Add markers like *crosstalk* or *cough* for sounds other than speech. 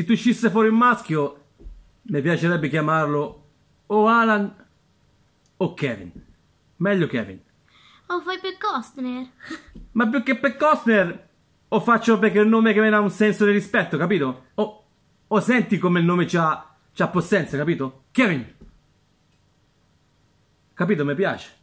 Se tu uscisse fuori un maschio, mi piacerebbe chiamarlo o Alan o Kevin. Meglio Kevin. O fai per Costner. *laughs* Ma più che per Costner, o faccio perché il nome che mi dà un senso di rispetto, capito? O, o senti come il nome c'ha, c'ha possenza, capito? Kevin. Capito, mi piace.